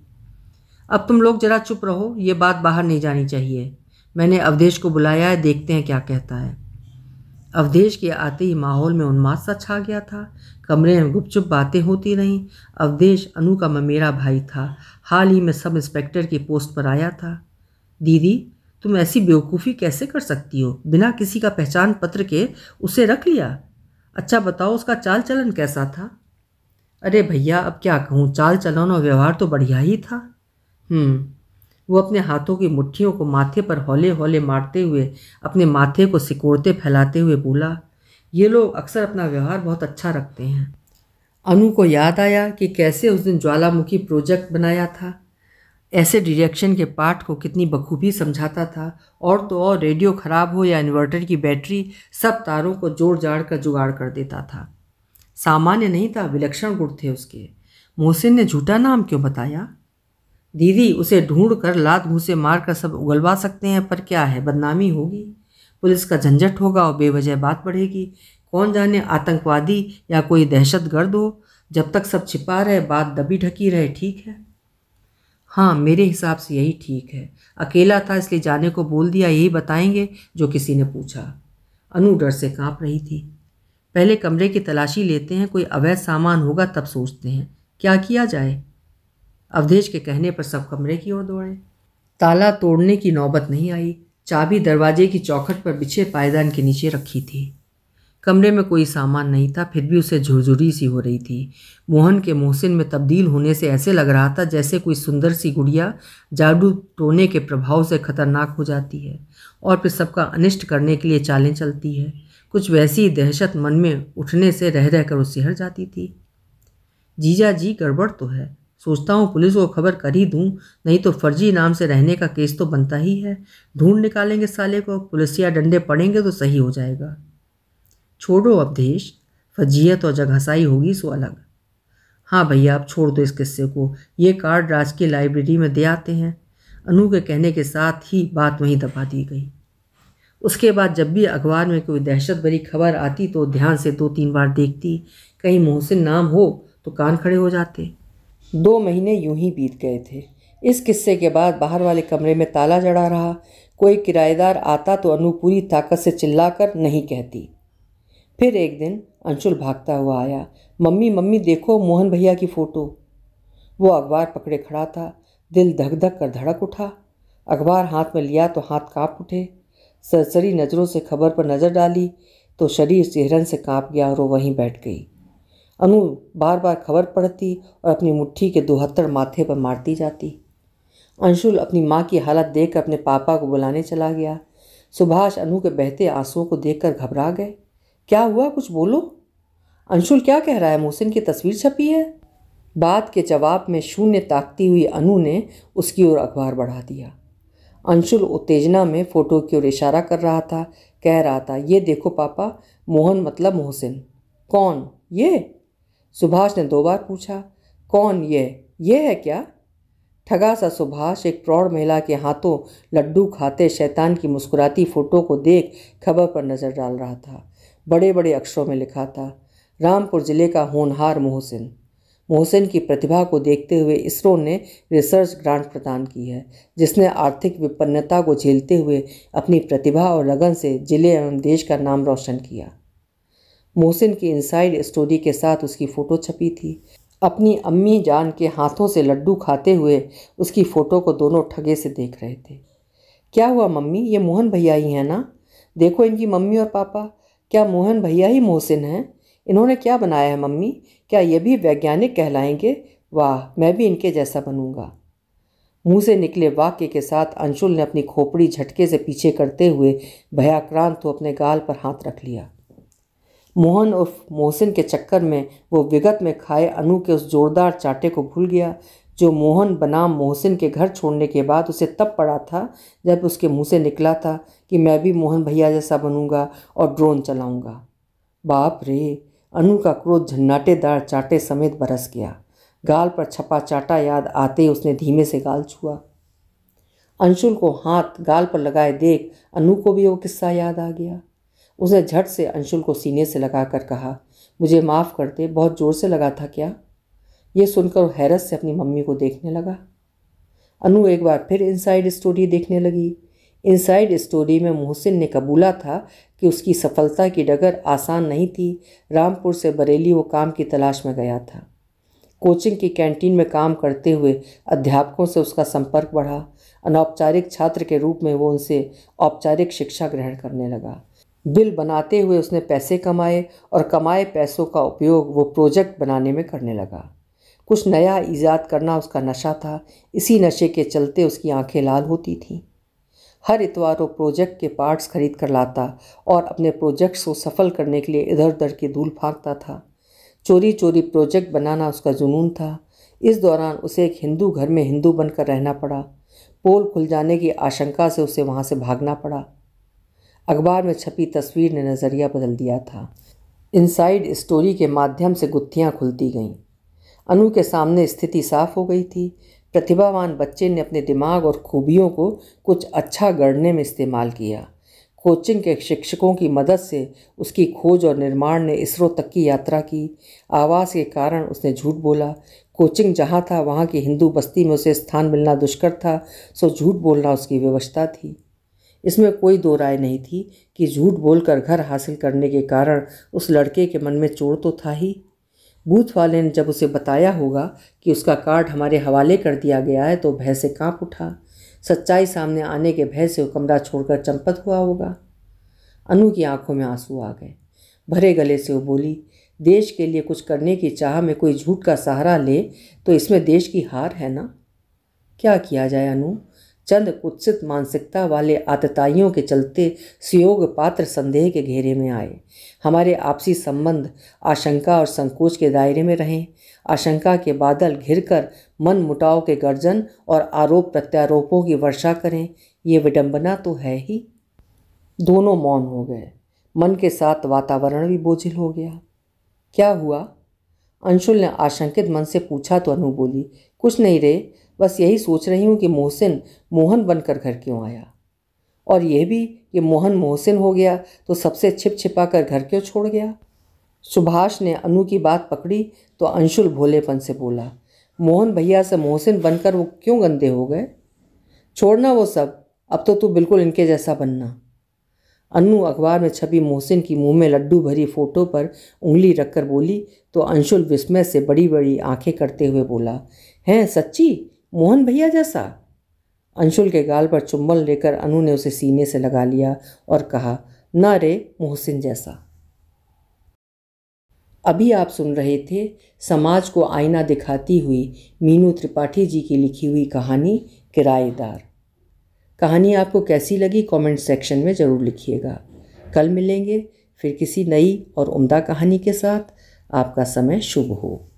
अब तुम लोग जरा चुप रहो ये बात बाहर नहीं जानी चाहिए मैंने अवधेश को बुलाया है देखते हैं क्या कहता है अवधेश के आते ही माहौल में उन्माद सा छा गया था कमरे में गुपचुप बातें होती रहीं अवधेश अनु का ममेरा भाई था हाल ही में सब इंस्पेक्टर की पोस्ट पर आया था दीदी तुम ऐसी बेवकूफ़ी कैसे कर सकती हो बिना किसी का पहचान पत्र के उसे रख लिया अच्छा बताओ उसका चाल चलन कैसा था अरे भैया अब क्या कहूँ चाल चलन और व्यवहार तो बढ़िया ही था हम्म वो अपने हाथों की मुट्ठियों को माथे पर हौले हौले मारते हुए अपने माथे को सिकोड़ते फैलाते हुए बोला ये लोग अक्सर अपना व्यवहार बहुत अच्छा रखते हैं अनु को याद आया कि कैसे उस दिन ज्वालामुखी प्रोजेक्ट बनाया था ऐसे डिरेक्शन के पार्ट को कितनी बखूबी समझाता था और तो और रेडियो ख़राब हो या इन्वर्टर की बैटरी सब तारों को जोड़ जाड़ कर जुगाड़ कर देता था सामान्य नहीं था विलक्षण गुण थे उसके मोहसिन ने झूठा नाम क्यों बताया दीदी उसे ढूंढ कर लात घूसे मार कर सब उगलवा सकते हैं पर क्या है बदनामी होगी पुलिस का झंझट होगा और बेवजह बात बढ़ेगी कौन जाने आतंकवादी या कोई दहशतगर्द हो जब तक सब छिपा रहे बात दबी ढकी रहे ठीक है हाँ मेरे हिसाब से यही ठीक है अकेला था इसलिए जाने को बोल दिया यही बताएंगे जो किसी ने पूछा अनु डर से कांप रही थी पहले कमरे की तलाशी लेते हैं कोई अवैध सामान होगा तब सोचते हैं क्या किया जाए अवधेश के कहने पर सब कमरे की ओर दौड़े ताला तोड़ने की नौबत नहीं आई चाबी दरवाजे की चौखट पर बिछे पायदान के नीचे रखी थी कमरे में कोई सामान नहीं था फिर भी उसे झुरझुरी सी हो रही थी मोहन के मोहसिन में तब्दील होने से ऐसे लग रहा था जैसे कोई सुंदर सी गुड़िया जादू टोने के प्रभाव से खतरनाक हो जाती है और फिर सबका अनिष्ट करने के लिए चालें चलती है कुछ वैसी दहशत मन में उठने से रह रह कर वो सिहर जाती थी जीजा जी गड़बड़ तो है सोचता हूँ पुलिस को खबर कर ही दूँ नहीं तो फर्जी नाम से रहने का केस तो बनता ही है ढूंढ निकालेंगे साले को पुलिसिया डंडे पड़ेंगे तो सही हो जाएगा छोड़ो अब देश फजीयत और जगहसाई होगी सो अलग हाँ भैया आप छोड़ दो इस किस्से को ये कार्ड राज की लाइब्रेरी में दे आते हैं अनु के कहने के साथ ही बात वहीं दबा दी गई उसके बाद जब भी अखबार में कोई दहशत भरी खबर आती तो ध्यान से दो तीन बार देखती कहीं मोहसिन नाम हो तो कान खड़े हो जाते दो महीने यूं ही बीत गए थे इस किस्से के बाद बाहर वाले कमरे में ताला जड़ा रहा कोई किराएदार आता तो अनु पूरी ताकत से चिल्लाकर नहीं कहती फिर एक दिन अंशुल भागता हुआ आया मम्मी मम्मी देखो मोहन भैया की फ़ोटो वो अखबार पकड़े खड़ा था दिल धक धक कर धड़क उठा अखबार हाथ में लिया तो हाथ काँप उठे सरसरी नज़रों से खबर पर नज़र डाली तो शरीर सिहरन से कांप गया और वो वहीं बैठ गई अनु बार बार खबर पढ़ती और अपनी मुट्ठी के दोहत्तर माथे पर मारती जाती अंशुल अपनी माँ की हालत देख अपने पापा को बुलाने चला गया सुभाष अनु के बहते आंसुओं को देख घबरा गए क्या हुआ कुछ बोलो अंशुल क्या कह रहा है मोहसिन की तस्वीर छपी है बात के जवाब में शून्य ताकती हुई अनु ने उसकी ओर अखबार बढ़ा दिया अंशुल उत्तेजना में फ़ोटो की ओर इशारा कर रहा था कह रहा था ये देखो पापा मोहन मतलब मोहसिन कौन ये सुभाष ने दो बार पूछा कौन ये ये है क्या ठगा सा सुभाष एक प्रौढ़ महिला के हाथों लड्डू खाते शैतान की मुस्कुराती फ़ोटो को देख खबर पर नज़र डाल रहा था बड़े बड़े अक्षरों में लिखा था रामपुर ज़िले का होनहार मोहसिन मोहसिन की प्रतिभा को देखते हुए इसरो ने रिसर्च ग्रांट प्रदान की है जिसने आर्थिक विपन्नता को झेलते हुए अपनी प्रतिभा और लगन से ज़िले एवं देश का नाम रोशन किया मोहसिन की इनसाइड स्टोरी के साथ उसकी फ़ोटो छपी थी अपनी अम्मी जान के हाथों से लड्डू खाते हुए उसकी फ़ोटो को दोनों ठगे से देख रहे थे क्या हुआ मम्मी ये मोहन भैया ही हैं ना देखो इनकी मम्मी और पापा क्या मोहन भैया ही मोहसिन हैं इन्होंने क्या बनाया है मम्मी क्या ये भी वैज्ञानिक कहलाएंगे वाह मैं भी इनके जैसा बनूंगा मुंह से निकले वाक्य के साथ अंशुल ने अपनी खोपड़ी झटके से पीछे करते हुए भयाक्रांत तो अपने गाल पर हाथ रख लिया मोहन और मोहसिन के चक्कर में वो विगत में खाए अनु के उस जोरदार चाटे को भूल गया जो मोहन बनाम मोहसिन के घर छोड़ने के बाद उसे तब पड़ा था जब उसके मुंह से निकला था कि मैं भी मोहन भैया जैसा बनूंगा और ड्रोन चलाऊंगा बाप रे अनु का क्रोध झन्नाटेदार चाटे समेत बरस गया गाल पर छपा चाटा याद आते ही उसने धीमे से गाल छुआ अंशुल को हाथ गाल पर लगाए देख अनु को भी वो किस्सा याद आ गया उसने झट से अंशुल को सीने से लगाकर कहा मुझे माफ़ कर दे बहुत ज़ोर से लगा था क्या ये सुनकर हैरत से अपनी मम्मी को देखने लगा अनु एक बार फिर इनसाइड स्टोरी देखने लगी इनसाइड स्टोरी में मोहसिन ने कबूला था कि उसकी सफलता की डगर आसान नहीं थी रामपुर से बरेली वो काम की तलाश में गया था कोचिंग की कैंटीन में काम करते हुए अध्यापकों से उसका संपर्क बढ़ा अनौपचारिक छात्र के रूप में वो उनसे औपचारिक शिक्षा ग्रहण करने लगा बिल बनाते हुए उसने पैसे कमाए और कमाए पैसों का उपयोग वो प्रोजेक्ट बनाने में करने लगा कुछ नया ईजाद करना उसका नशा था इसी नशे के चलते उसकी आंखें लाल होती थीं हर इतवार वो प्रोजेक्ट के पार्ट्स खरीद कर लाता और अपने प्रोजेक्ट्स को सफल करने के लिए इधर उधर की धूल फाँकता था चोरी चोरी प्रोजेक्ट बनाना उसका जुनून था इस दौरान उसे एक हिंदू घर में हिंदू बनकर रहना पड़ा पोल खुल जाने की आशंका से उसे वहाँ से भागना पड़ा अखबार में छपी तस्वीर ने नज़रिया बदल दिया था इनसाइड स्टोरी के माध्यम से गुत्थियाँ खुलती गईं अनु के सामने स्थिति साफ हो गई थी प्रतिभावान बच्चे ने अपने दिमाग और खूबियों को कुछ अच्छा गढ़ने में इस्तेमाल किया कोचिंग के शिक्षकों की मदद से उसकी खोज और निर्माण ने इसरो तक की यात्रा की आवाज़ के कारण उसने झूठ बोला कोचिंग जहाँ था वहाँ की हिंदू बस्ती में उसे स्थान मिलना दुष्कर था सो झूठ बोलना उसकी व्यवस्था थी इसमें कोई दो राय नहीं थी कि झूठ बोलकर घर हासिल करने के कारण उस लड़के के मन में चोर तो था ही बूथ वाले ने जब उसे बताया होगा कि उसका कार्ड हमारे हवाले कर दिया गया है तो भय से कांप उठा सच्चाई सामने आने के भय से वो कमरा छोड़कर चंपत हुआ होगा अनु की आंखों में आंसू आ गए भरे गले से वो बोली देश के लिए कुछ करने की चाह में कोई झूठ का सहारा ले तो इसमें देश की हार है ना क्या किया जाए अनु चंद कुत्सित मानसिकता वाले आतताइयों के चलते सुयोग पात्र संदेह के घेरे में आए हमारे आपसी संबंध आशंका और संकोच के दायरे में रहें आशंका के बादल घिर कर मन मुटाव के गर्जन और आरोप प्रत्यारोपों की वर्षा करें ये विडंबना तो है ही दोनों मौन हो गए मन के साथ वातावरण भी बोझिल हो गया क्या हुआ अंशुल ने आशंकित मन से पूछा तो अनु बोली कुछ नहीं रे बस यही सोच रही हूँ कि मोहसिन मोहन बनकर घर क्यों आया और यह भी कि मोहन मोहसिन हो गया तो सबसे छिप छिपा कर घर क्यों छोड़ गया सुभाष ने अनु की बात पकड़ी तो अंशुल भोलेपन से बोला मोहन भैया से मोहसिन बनकर वो क्यों गंदे हो गए छोड़ना वो सब अब तो तू बिल्कुल इनके जैसा बनना अनु अखबार में छपी मोहसिन की मुंह में लड्डू भरी फोटो पर उंगली रखकर बोली तो अंशुल विस्मय से बड़ी बड़ी आंखें करते हुए बोला हैं सच्ची मोहन भैया जैसा अंशुल के गाल पर चुम्बन लेकर अनु ने उसे सीने से लगा लिया और कहा न रे मोहसिन जैसा अभी आप सुन रहे थे समाज को आईना दिखाती हुई मीनू त्रिपाठी जी की लिखी हुई कहानी किराएदार कहानी आपको कैसी लगी कमेंट सेक्शन में ज़रूर लिखिएगा कल मिलेंगे फिर किसी नई और उम्दा कहानी के साथ आपका समय शुभ हो